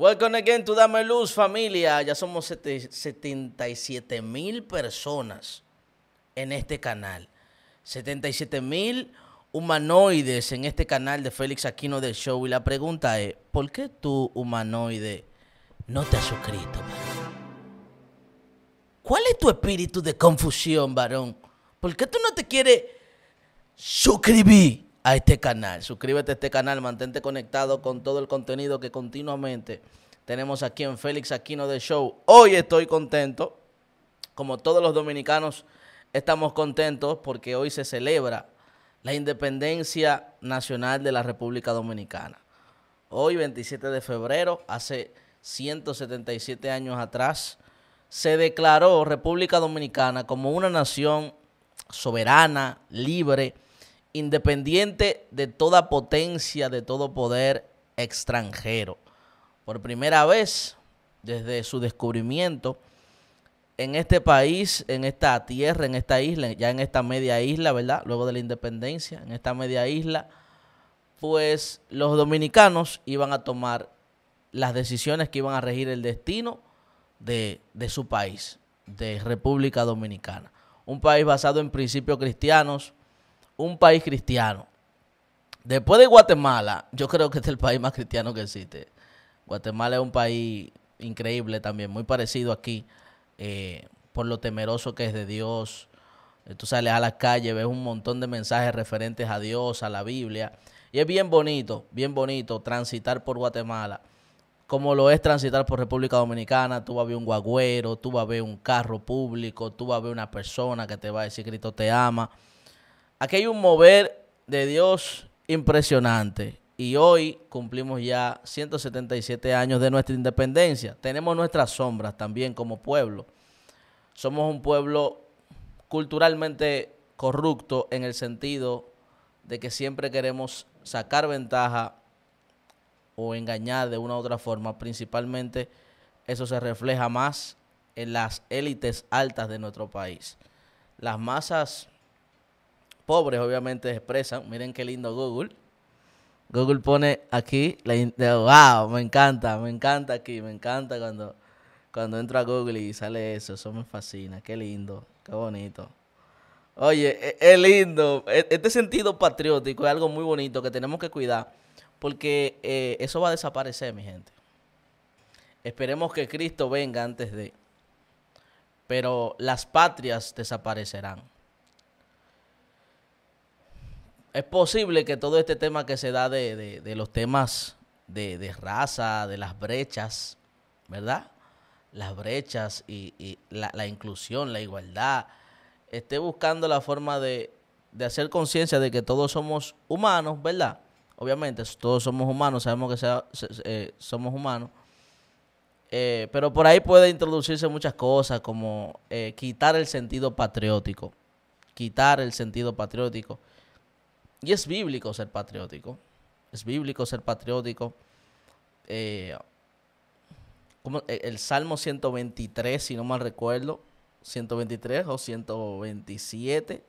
Welcome again to Dame Luz, familia. Ya somos 77 mil personas en este canal. 77 mil humanoides en este canal de Félix Aquino del Show. Y la pregunta es, ¿por qué tú, humanoide, no te has suscrito? ¿Cuál es tu espíritu de confusión, varón? ¿Por qué tú no te quieres suscribir? a este canal. Suscríbete a este canal, mantente conectado con todo el contenido que continuamente tenemos aquí en Félix Aquino de Show. Hoy estoy contento, como todos los dominicanos estamos contentos porque hoy se celebra la independencia nacional de la República Dominicana. Hoy, 27 de febrero, hace 177 años atrás, se declaró República Dominicana como una nación soberana, libre, independiente de toda potencia, de todo poder extranjero. Por primera vez, desde su descubrimiento, en este país, en esta tierra, en esta isla, ya en esta media isla, ¿verdad? Luego de la independencia, en esta media isla, pues los dominicanos iban a tomar las decisiones que iban a regir el destino de, su país, de República Dominicana. Un país basado en principios cristianos, un país cristiano. Después de Guatemala, yo creo que es el país más cristiano que existe. Guatemala es un país increíble también, muy parecido aquí, eh, por lo temeroso que es de Dios. Eh, tú sales a la calle, ves un montón de mensajes referentes a Dios, a la Biblia. Y es bien bonito, bien bonito transitar por Guatemala. Como lo es transitar por República Dominicana, tú vas a ver un guagüero, tú vas a ver un carro público, tú vas a ver una persona que te va a decir Cristo te ama. Aquí hay un mover de Dios impresionante. Y hoy cumplimos ya 177 años de nuestra independencia. Tenemos nuestras sombras también como pueblo. Somos un pueblo culturalmente corrupto en el sentido de que siempre queremos sacar ventaja o engañar de una u otra forma. Principalmente eso se refleja más en las élites altas de nuestro país. Las masas pobres obviamente expresan. Miren qué lindo Google. Google pone aquí, la wow, me encanta, me encanta aquí, me encanta cuando, cuando entro a Google y sale eso, eso me fascina, qué lindo, qué bonito. Oye, e-, es lindo, e-, este sentido patriótico es algo muy bonito que tenemos que cuidar, porque eh, eso va a desaparecer, mi gente. Esperemos que Cristo venga antes de, pero las patrias desaparecerán es posible que todo este tema que se da de, los temas de, raza, de las brechas, ¿verdad? Las brechas y, la, inclusión, la igualdad, esté buscando la forma de, hacer conciencia de que todos somos humanos, ¿verdad? Obviamente, todos somos humanos, sabemos que eh, somos humanos. Eh, pero por ahí puede introducirse muchas cosas como eh, quitar el sentido patriótico, quitar el sentido patriótico y es bíblico ser patriótico. Es bíblico ser patriótico. Eh, como eh, el Salmo 123, si no mal recuerdo, 123 o 127,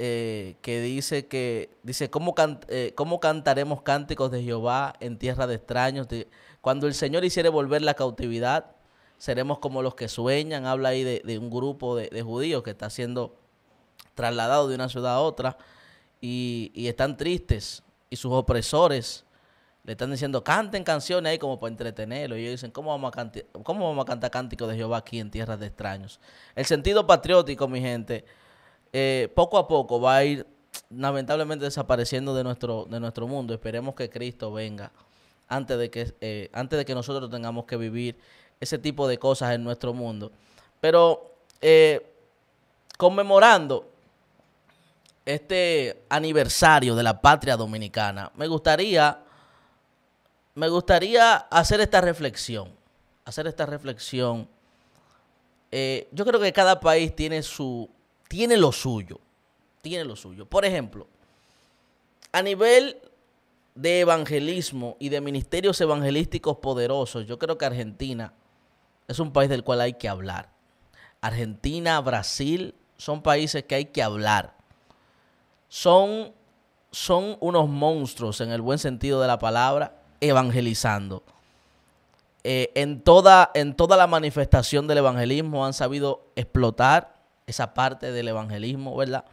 eh, que dice que dice ¿cómo, cantaremos cánticos de Jehová en tierra de extraños. cuando el Señor hiciere volver la cautividad, seremos como los que sueñan. Habla ahí de, un grupo de, de judíos que está siendo trasladado de una ciudad a otra y, están tristes y sus opresores le están diciendo, canten canciones ahí como para entretenerlo. Y ellos dicen, ¿cómo vamos a, cantar, vamos cánticos de Jehová aquí en tierras de extraños? El sentido patriótico, mi gente, eh, poco a poco va a ir lamentablemente desapareciendo de nuestro, de nuestro mundo. Esperemos que Cristo venga antes de que, eh, antes de que nosotros tengamos que vivir ese tipo de cosas en nuestro mundo. Pero eh, conmemorando este aniversario de la patria dominicana, me gustaría, me gustaría hacer esta reflexión. Hacer esta reflexión. Eh, yo creo que cada país tiene su. tiene lo suyo. Tiene lo suyo. Por ejemplo, a nivel de evangelismo y de ministerios evangelísticos poderosos, yo creo que Argentina es un país del cual hay que hablar. Argentina, Brasil, son países que hay que hablar son, son unos monstruos en el buen sentido de la palabra, evangelizando. Eh, en, toda, en toda la manifestación del evangelismo han sabido explotar esa parte del evangelismo, ¿verdad?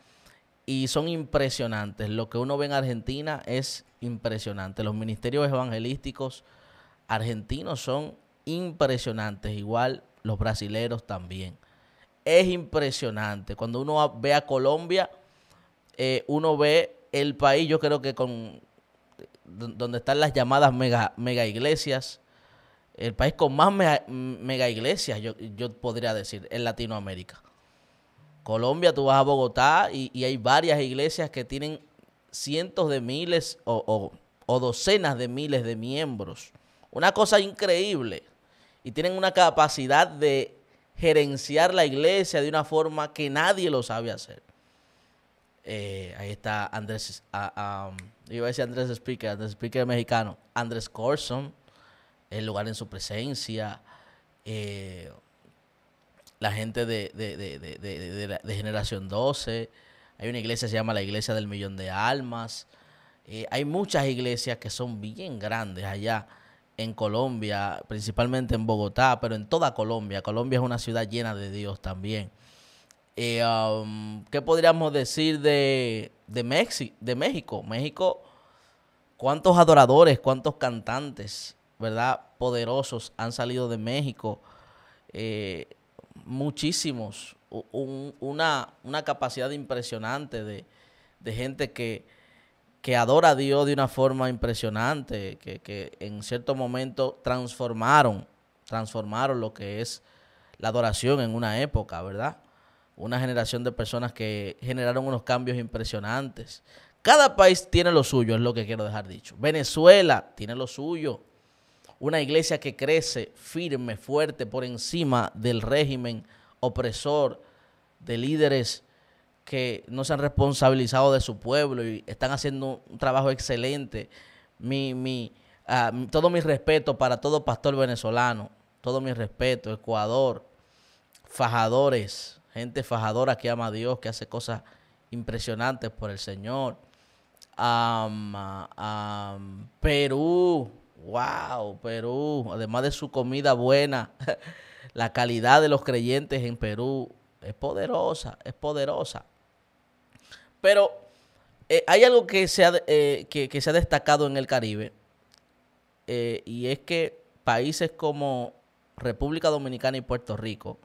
Y son impresionantes. Lo que uno ve en Argentina es impresionante. Los ministerios evangelísticos argentinos son impresionantes, igual los brasileros también. Es impresionante. Cuando uno ve a Colombia, eh, uno ve el país, yo creo que con donde están las llamadas mega, mega iglesias, el país con más mega, iglesias, yo, yo, podría decir, en Latinoamérica. Colombia, tú vas a Bogotá y, hay varias iglesias que tienen cientos de miles o docenas de miles de miembros. Una cosa increíble. Y tienen una capacidad de gerenciar la iglesia de una forma que nadie lo sabe hacer. Eh, ahí está Andrés, ah, ah, um, iba a decir Andrés Speaker, Andrés Speaker mexicano, Andrés Corson, el lugar en su presencia, eh, la gente de, Generación 12, hay una iglesia que se llama la Iglesia del Millón de Almas, eh, hay muchas iglesias que son bien grandes allá en Colombia, principalmente en Bogotá, pero en toda Colombia. Colombia es una ciudad llena de Dios también. Eh, um, ¿Qué podríamos decir de, de, de México? México, ¿cuántos adoradores, cuántos cantantes, verdad, poderosos han salido de México? Eh, muchísimos, una, capacidad impresionante de, gente que, adora a Dios de una forma impresionante, que, que en cierto momento transformaron, transformaron lo que es la adoración en una época, ¿verdad? una generación de personas que generaron unos cambios impresionantes. Cada país tiene lo suyo, es lo que quiero dejar dicho. Venezuela tiene lo suyo. Una iglesia que crece firme, fuerte, por encima del régimen opresor, de líderes que no se han responsabilizado de su pueblo y están haciendo un trabajo excelente. Mi, ah, todo mi respeto para todo pastor venezolano, todo mi respeto, Ecuador, fajadores, gente fajadora que ama a Dios, que hace cosas impresionantes por el Señor. Perú, wow, Perú, además de su comida buena, la calidad de los creyentes en Perú es poderosa, es poderosa. Pero eh, hay algo eh, que se, ha, destacado en el Caribe eh, y es que países como República Dominicana y Puerto Rico,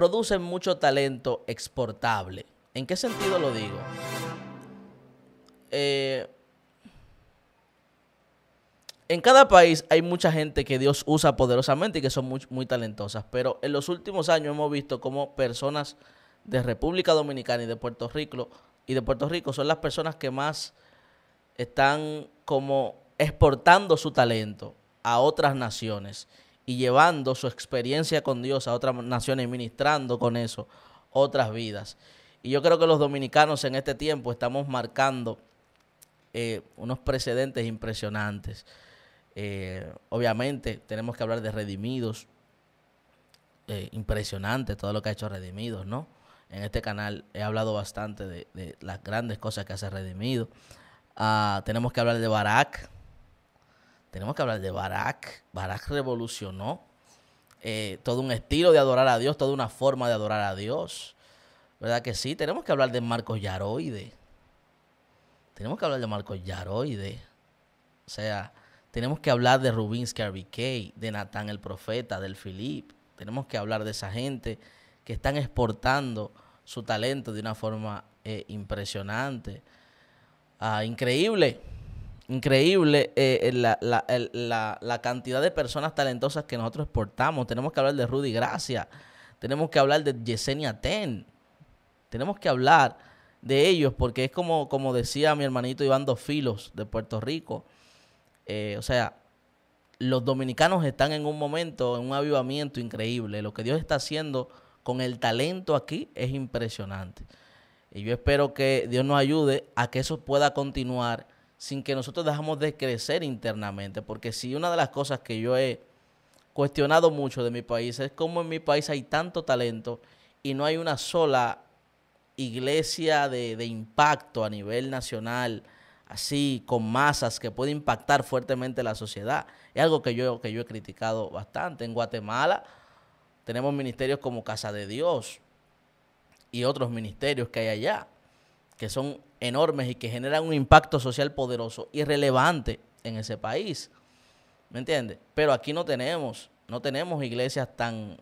producen mucho talento exportable. ¿En qué sentido lo digo? Eh, en cada país hay mucha gente que Dios usa poderosamente y que son muy, talentosas, pero en los últimos años hemos visto cómo personas de República Dominicana y de Puerto Rico y de Puerto Rico son las personas que más están como exportando su talento a otras naciones y llevando su experiencia con Dios a otras naciones, ministrando con eso otras vidas. Y yo creo que los dominicanos en este tiempo estamos marcando eh, unos precedentes impresionantes. Eh, obviamente tenemos que hablar de redimidos. Eh, impresionante todo lo que ha hecho Redimidos, ¿no? En este canal he hablado bastante de, las grandes cosas que hace Redimido. Ah, tenemos que hablar de Barak, tenemos que hablar de Barak. Barak revolucionó eh, todo un estilo de adorar a Dios, toda una forma de adorar a Dios. ¿Verdad que sí? Tenemos que hablar de Marcos Yaroide. Tenemos que hablar de Marcos Yaroide. O sea, tenemos que hablar de Rubín Scarvicay, de Natán el Profeta, del Filip. Tenemos que hablar de esa gente que están exportando su talento de una forma eh, impresionante. Ah, increíble increíble eh, eh, la, cantidad de personas talentosas que nosotros exportamos. Tenemos que hablar de Rudy Gracia, tenemos que hablar de Yesenia Ten, tenemos que hablar de ellos porque es como, como decía mi hermanito Iván Dos Filos de Puerto Rico. Eh, o sea, los dominicanos están en un momento, en un avivamiento increíble. Lo que Dios está haciendo con el talento aquí es impresionante. Y yo espero que Dios nos ayude a que eso pueda continuar sin que nosotros dejamos de crecer internamente. Porque si una de las cosas que yo he cuestionado mucho de mi país es cómo en mi país hay tanto talento y no hay una sola iglesia de, de impacto a nivel nacional, así, con masas, que puede impactar fuertemente la sociedad. Es algo que yo, que yo he criticado bastante. En Guatemala tenemos ministerios como Casa de Dios y otros ministerios que hay allá que son enormes y que generan un impacto social poderoso y relevante en ese país. ¿Me entiendes? Pero aquí no tenemos, no tenemos iglesias tan,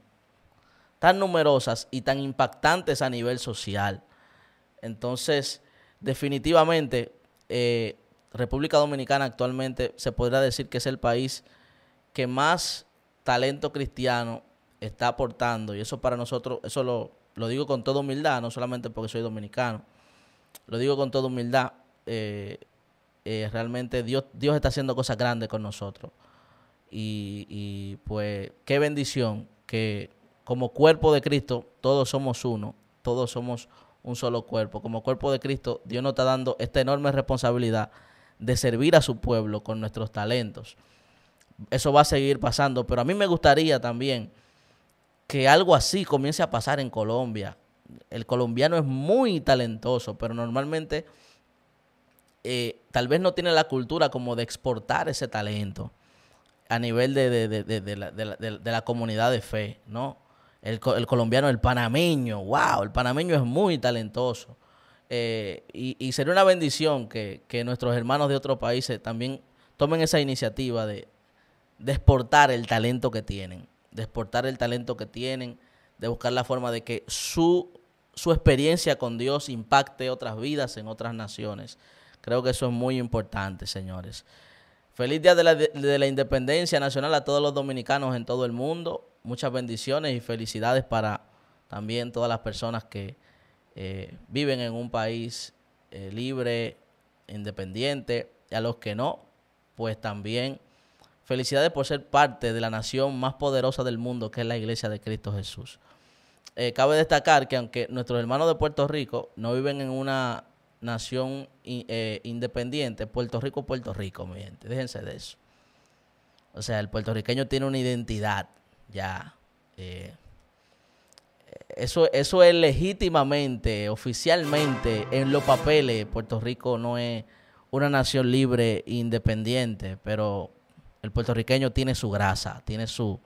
tan numerosas y tan impactantes a nivel social. Entonces, definitivamente, eh, República Dominicana actualmente se podrá decir que es el país que más talento cristiano está aportando. Y eso para nosotros, eso lo, lo digo con toda humildad, no solamente porque soy dominicano lo digo con toda humildad, eh, eh, realmente Dios, Dios está haciendo cosas grandes con nosotros. Y, y, pues qué bendición que como cuerpo de Cristo todos somos uno, todos somos un solo cuerpo. Como cuerpo de Cristo Dios nos está dando esta enorme responsabilidad de servir a su pueblo con nuestros talentos. Eso va a seguir pasando, pero a mí me gustaría también que algo así comience a pasar en Colombia, el colombiano es muy talentoso, pero normalmente eh, tal vez no tiene la cultura como de exportar ese talento a nivel de, la, comunidad de fe, ¿no? El, colombiano, el panameño, wow, el panameño es muy talentoso. Eh, y, sería una bendición que, nuestros hermanos de otros países también tomen esa iniciativa de, de exportar el talento que tienen, de exportar el talento que tienen, de buscar la forma de que su su experiencia con Dios impacte otras vidas en otras naciones. Creo que eso es muy importante, señores. Feliz Día de la, de la Independencia Nacional a todos los dominicanos en todo el mundo. Muchas bendiciones y felicidades para también todas las personas que eh, viven en un país eh, libre, independiente. Y a los que no, pues también felicidades por ser parte de la nación más poderosa del mundo, que es la Iglesia de Cristo Jesús. Eh, cabe destacar que aunque nuestros hermanos de Puerto Rico no viven en una nación eh, independiente, Puerto Rico, Puerto Rico, mi gente, déjense de eso. O sea, el puertorriqueño tiene una identidad ya. Eh, eso, eso es legítimamente, oficialmente, en los papeles, Puerto Rico no es una nación libre e independiente, pero el puertorriqueño tiene su grasa, tiene su,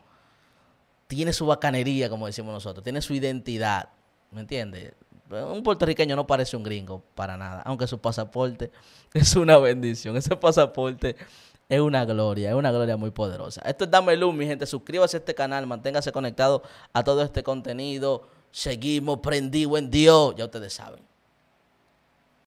tiene su bacanería, como decimos nosotros, tiene su identidad, ¿me entiendes? Un puertorriqueño no parece un gringo para nada, aunque su pasaporte es una bendición, ese pasaporte es una gloria, es una gloria muy poderosa. Esto es Dame Luz, mi gente, suscríbase a este canal, manténgase conectado a todo este contenido, seguimos prendido en Dios, ya ustedes saben.